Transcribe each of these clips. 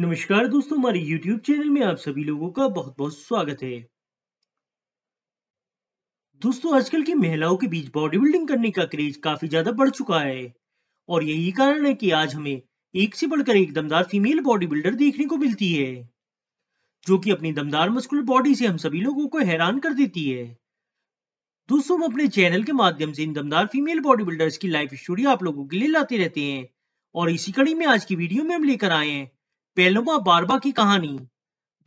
नमस्कार दोस्तों हमारे YouTube चैनल में आप सभी लोगों का बहुत बहुत स्वागत है दोस्तों आजकल की महिलाओं के बीच बॉडी बिल्डिंग करने का क्रेज काफी ज्यादा बढ़ चुका है और यही कारण है कि आज हमें एक से बढ़कर एक दमदार फीमेल बॉडी बिल्डर देखने को मिलती है जो कि अपनी दमदार मस्कुलर बॉडी से हम सभी लोगों को हैरान कर देती है दोस्तों हम अपने चैनल के माध्यम से इन दमदार फीमेल बॉडी बिल्डर्स की लाइफ स्टोरी आप लोगों के लिए लाते रहते हैं और इसी कड़ी में आज की वीडियो में हम लेकर आए हैं पेलोमा बारबा की कहानी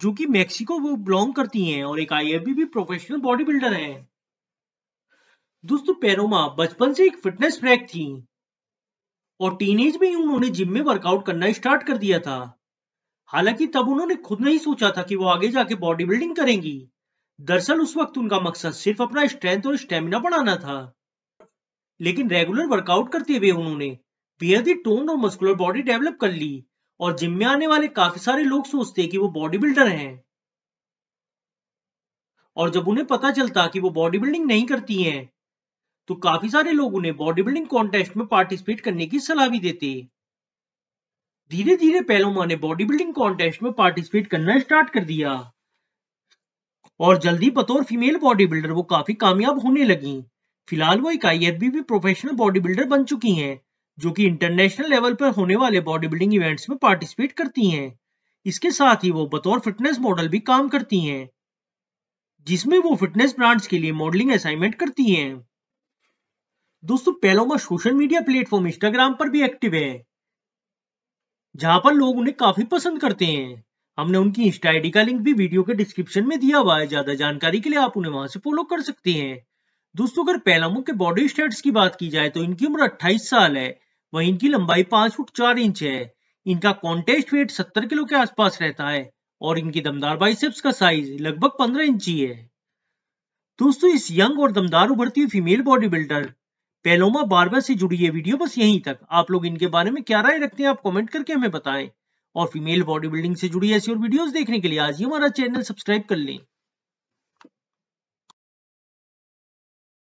जो कि मेक्सिको वो बिलोंग करती हैं और एक आईएफबी भी प्रोफेशनल बॉडी बिल्डर है दोस्तों पेरोमा बचपन से एक फिटनेस फ्रैक थी और टीनेज में ही उन्होंने जिम में वर्कआउट करना स्टार्ट कर दिया था हालांकि तब उन्होंने खुद नहीं सोचा था कि वो आगे जाके बॉडी बिल्डिंग करेंगी दरअसल उस वक्त उनका मकसद सिर्फ अपना स्ट्रेंथ और स्टेमिना बढ़ाना था लेकिन रेगुलर वर्कआउट करते हुए उन्होंने बेहद ही टोन और मस्कुलर बॉडी डेवलप कर ली और जिम में आने वाले काफी सारे लोग सोचते कि वो बॉडी बिल्डर हैं और जब उन्हें पता चलता कि वो बॉडी बिल्डिंग नहीं करती हैं तो काफी सारे लोग उन्हें बॉडी बिल्डिंग कॉन्टेस्ट में पार्टिसिपेट करने की सलाह भी देते धीरे धीरे पहलोमा ने बॉडी बिल्डिंग कॉन्टेस्ट में पार्टिसिपेट करना स्टार्ट कर दिया और जल्दी बतौर फीमेल बॉडी बिल्डर वो काफी कामयाब होने लगी फिलहाल वो एक आई प्रोफेशनल बॉडी बिल्डर बन चुकी हैं जो कि इंटरनेशनल लेवल पर होने वाले बॉडी बिल्डिंग इवेंट्स में पार्टिसिपेट करती हैं इसके साथ ही वो बतौर फिटनेस मॉडल भी काम करती हैं जिसमें वो फिटनेस ब्रांड्स के लिए मॉडलिंग असाइनमेंट करती हैं दोस्तों Paloma social media platform Instagram पर भी एक्टिव है जहां पर लोग उन्हें काफी पसंद करते हैं हमने उनकी इंस्टा आईडी का लिंक भी वीडियो के डिस्क्रिप्शन में दिया हुआ है ज्यादा जानकारी के लिए आप उन्हें वहां से फॉलो कर सकते हैं दोस्तों अगर पैलामो के बॉडी स्टेट्स की बात की जाए तो इनकी उम्र 28 साल है वहीं इनकी लंबाई 5 फुट 4 इंच है इनका कॉन्टेस्ट वेट 70 किलो के आसपास रहता है और इनकी दमदार बाइसेप्स का साइज लगभग 15 इंच ही है दोस्तों इस यंग और दमदार उभरती हुई female body builder Paloma Barba से जुड़ी ये वीडियो बस यहीं तक आप लोग इनके बारे में क्या राय रखते हैं आप कमेंट करके हमें बताएं और फीमेल बॉडी बिल्डिंग से जुड़ी ऐसी और वीडियोस देखने के लिए आज ही हमारा चैनल सब्सक्राइब कर लें